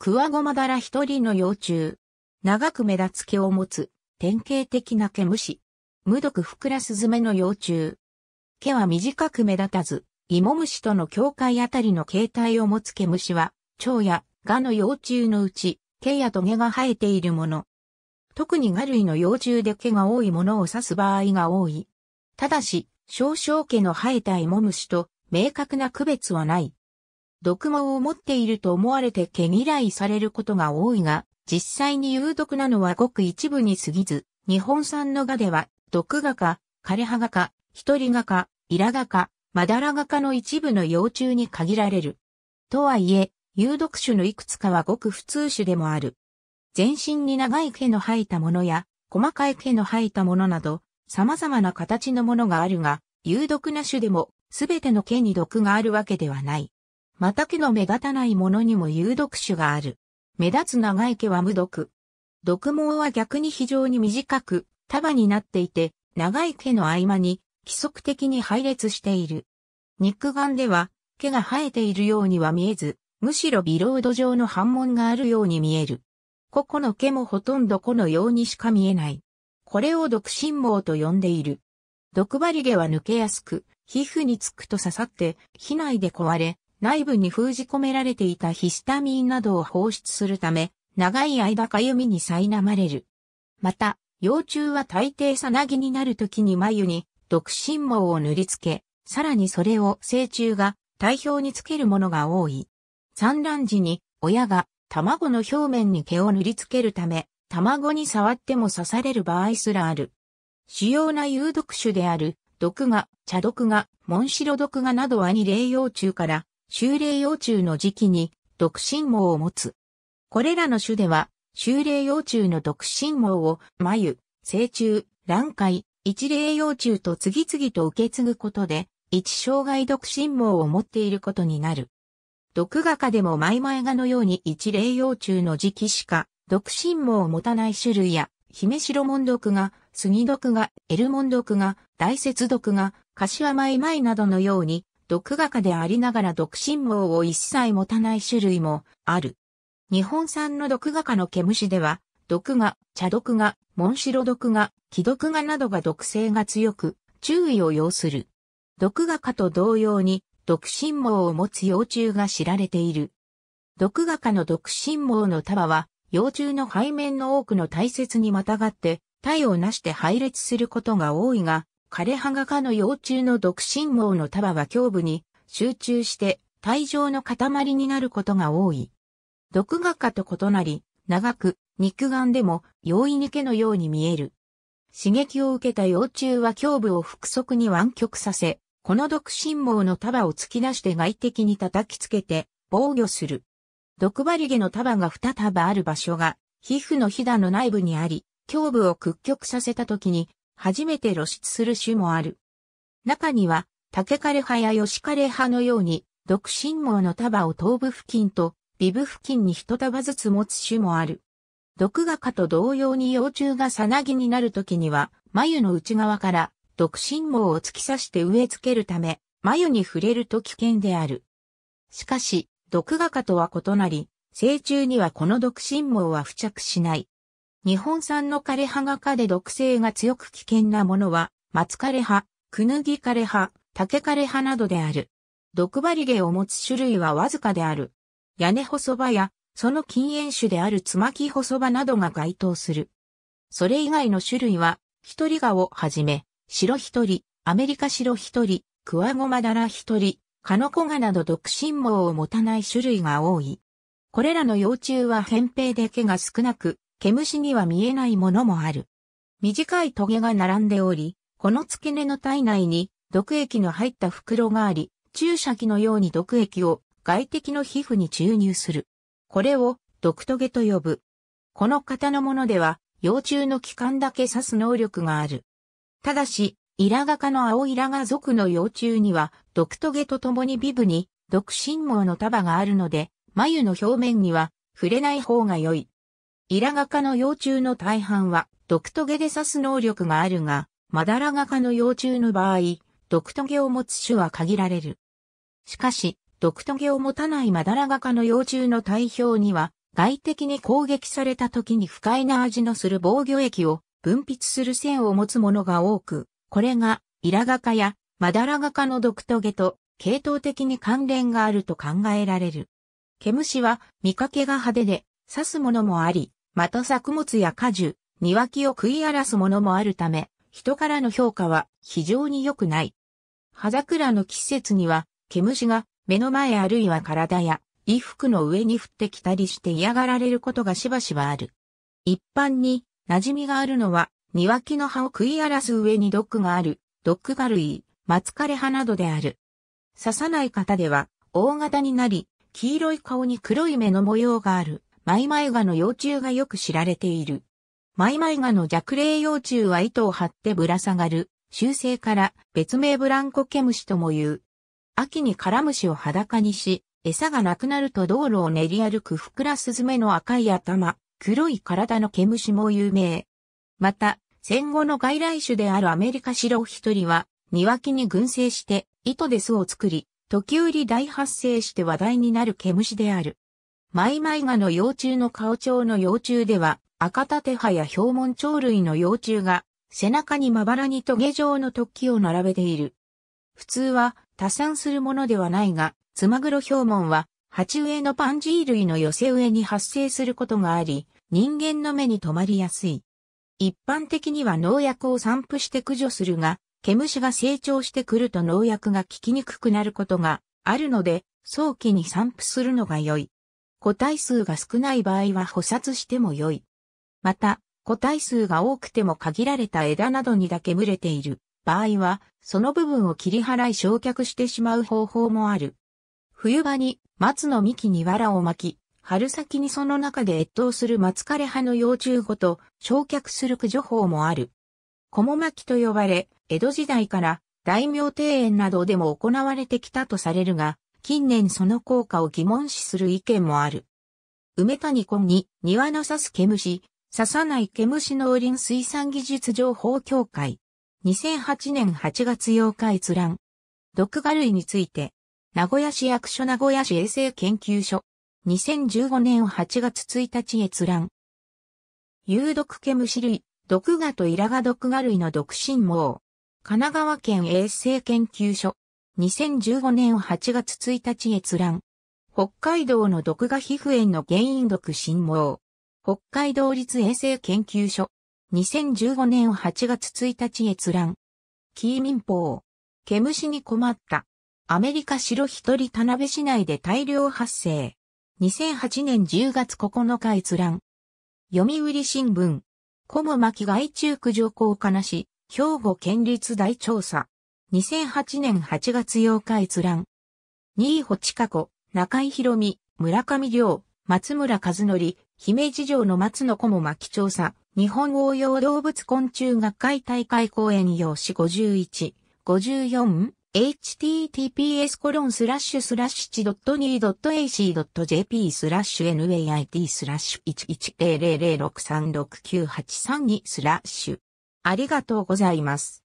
クワゴマダラ一人の幼虫。長く目立つ毛を持つ、典型的な毛虫。無毒ふくらすずめの幼虫。毛は短く目立たず、イモムシとの境界あたりの形態を持つ毛虫は、蝶やガの幼虫のうち、毛やトゲが生えているもの。特にガ類の幼虫で毛が多いものを指す場合が多い。ただし、少々毛の生えたイモムシと明確な区別はない。毒毛を持っていると思われて毛嫌いされることが多いが、実際に有毒なのはごく一部に過ぎず、日本産の画では、毒ガか、枯葉ガか、ヒ人リガか、イラ画か、マダラ画家の一部の幼虫に限られる。とはいえ、有毒種のいくつかはごく普通種でもある。全身に長い毛の生えたものや、細かい毛の生えたものなど、様々な形のものがあるが、有毒な種でも、すべての毛に毒があるわけではない。また毛の目立たないものにも有毒種がある。目立つ長い毛は無毒。毒毛は逆に非常に短く、束になっていて、長い毛の合間に規則的に配列している。肉眼では毛が生えているようには見えず、むしろビロード状の反紋があるように見える。ここの毛もほとんどこのようにしか見えない。これを毒心毛と呼んでいる。毒針毛は抜けやすく、皮膚につくと刺さって、皮内で壊れ、内部に封じ込められていたヒスタミンなどを放出するため、長い間かゆみに苛まれる。また、幼虫は大抵さなぎになる時に眉に毒心毛を塗りつけ、さらにそれを成虫が体表につけるものが多い。産卵時に親が卵の表面に毛を塗りつけるため、卵に触っても刺される場合すらある。主要な有毒種である、毒が、茶毒が、モンシロ毒がなどはに霊幼虫から修霊幼虫の時期に独身毛を持つ。これらの種では、修霊幼虫の独身毛を、眉、成虫、卵塊、一霊幼虫と次々と受け継ぐことで、一生涯独身毛を持っていることになる。毒画家でもマイマイ画のように一霊幼虫の時期しか、独身毛を持たない種類や、姫白門毒が、杉毒が、エルモン毒が、大雪毒が、柏マイマイなどのように、独画家でありながら独身網を一切持たない種類もある。日本産の独画家の毛虫では、毒画、茶毒画、モンシロ毒画、木毒画などが毒性が強く、注意を要する。毒画家と同様に、毒心網を持つ幼虫が知られている。毒画家の毒心網の束は、幼虫の背面の多くの大切にまたがって、体をなして配列することが多いが、枯葉がかの幼虫の毒信毛の束は胸部に集中して体状の塊になることが多い。毒画家と異なり、長く肉眼でも容易に毛のように見える。刺激を受けた幼虫は胸部を腹側に湾曲させ、この毒信毛の束を突き出して外敵に叩きつけて防御する。毒針毛の束が二束ある場所が皮膚のひだの内部にあり、胸部を屈曲させた時に初めて露出する種もある。中には、竹枯葉や吉枯葉のように、独身毛の束を頭部付近と、尾部付近に一束ずつ持つ種もある。毒画家と同様に幼虫がさなぎになるときには、眉の内側から独身毛を突き刺して植え付けるため、眉に触れると危険である。しかし、毒画家とは異なり、成虫にはこの独身毛は付着しない。日本産の枯葉がかで毒性が強く危険なものは、松枯葉、クヌギ枯葉、竹枯葉などである。毒針毛を持つ種類はわずかである。屋根細葉や、その禁煙種であるつまき細葉などが該当する。それ以外の種類は、一人蛾をはじめ、白一人、アメリカ白一人、クワゴマダラ一人、カノコガなど独身毛を持たない種類が多い。これらの幼虫は扁平で毛が少なく、毛虫には見えないものもある。短いトゲが並んでおり、この付け根の体内に毒液の入った袋があり、注射器のように毒液を外敵の皮膚に注入する。これを毒トゲと呼ぶ。この型のものでは、幼虫の器官だけ刺す能力がある。ただし、イラガ科の青イラガ属の幼虫には、毒トゲとともにビブに、毒心毛の束があるので、眉の表面には触れない方が良い。イラガ科の幼虫の大半は毒トゲで刺す能力があるが、マダラガ科の幼虫の場合、毒トゲを持つ種は限られる。しかし、毒トゲを持たないマダラガ科の幼虫の体表には、外敵に攻撃された時に不快な味のする防御液を分泌する線を持つものが多く、これがイラガ科やマダラガ科の毒トゲと系統的に関連があると考えられる。毛虫は見かけが派手で刺すものもあり、また作物や果樹、庭木を食い荒らすものもあるため、人からの評価は非常に良くない。葉桜の季節には、毛虫が目の前あるいは体や衣服の上に降ってきたりして嫌がられることがしばしばある。一般に馴染みがあるのは、庭木の葉を食い荒らす上に毒がある、毒が類、松枯れ葉などである。刺さない方では、大型になり、黄色い顔に黒い目の模様がある。マイマイガの幼虫がよく知られている。マイマイガの弱霊幼虫は糸を張ってぶら下がる、習性から別名ブランコケムシとも言う。秋にカラムシを裸にし、餌がなくなると道路を練り歩くふくらスズメの赤い頭、黒い体の毛虫も有名。また、戦後の外来種であるアメリカシロ一人は、庭木に群生して、糸で巣を作り、時折大発生して話題になる毛虫である。マイマイガの幼虫の顔鳥の幼虫では、赤盾葉や表門鳥類の幼虫が、背中にまばらにトゲ状の突起を並べている。普通は、多産するものではないが、ツマグロ表門は、鉢植えのパンジー類の寄せ植えに発生することがあり、人間の目に留まりやすい。一般的には農薬を散布して駆除するが、毛虫が成長してくると農薬が効きにくくなることがあるので、早期に散布するのが良い。個体数が少ない場合は捕殺しても良い。また、個体数が多くても限られた枝などにだけ群れている場合は、その部分を切り払い焼却してしまう方法もある。冬場に松の幹に藁を巻き、春先にその中で越冬する松枯葉の幼虫ごと焼却する駆除法もある。小も巻きと呼ばれ、江戸時代から大名庭園などでも行われてきたとされるが、近年その効果を疑問視する意見もある。梅谷子に庭の刺す毛虫、刺さない毛虫農林水産技術情報協会。2008年8月8日閲覧。毒蛾類について、名古屋市役所名古屋市衛生研究所。2015年8月1日閲覧。有毒毛虫類、毒蛾とイラガ毒蛾類の毒身網。神奈川県衛生研究所。2015年8月1日閲覧。北海道の毒が皮膚炎の原因毒侵毛。北海道立衛生研究所。2015年8月1日閲覧。キー民法。毛虫に困った。アメリカ白一人田辺市内で大量発生。2008年10月9日閲覧。読売新聞。コム巻害虫駆除効果なし、兵庫県立大調査。2008年8月8日閲覧。新穂チカ子、中井博美、村上良、松村和則、姫路城の松の子も巻調査、日本応用動物昆虫学会大会講演用紙51、54、https コロンスラッシュスラッシュ 1.2.ac.jp スラッシュ nait スラッシュ1100636983にスラッシュ。ありがとうございます。